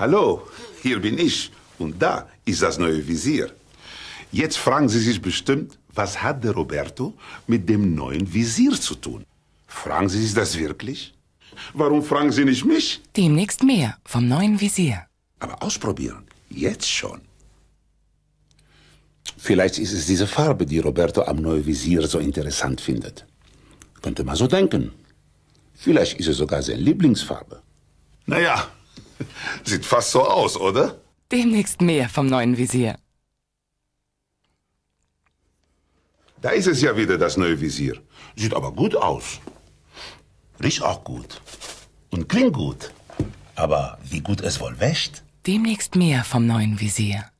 Hallo, hier bin ich und da ist das neue Visier. Jetzt fragen Sie sich bestimmt, was hat der Roberto mit dem neuen Visier zu tun? Fragen Sie sich das wirklich? Warum fragen Sie nicht mich? Demnächst mehr vom neuen Visier. Aber ausprobieren, jetzt schon. Vielleicht ist es diese Farbe, die Roberto am neuen Visier so interessant findet. Könnte man so denken. Vielleicht ist es sogar seine Lieblingsfarbe. Naja, Sieht fast so aus, oder? Demnächst mehr vom neuen Visier. Da ist es ja wieder, das neue Visier. Sieht aber gut aus. Riecht auch gut. Und klingt gut. Aber wie gut es wohl wäscht? Demnächst mehr vom neuen Visier.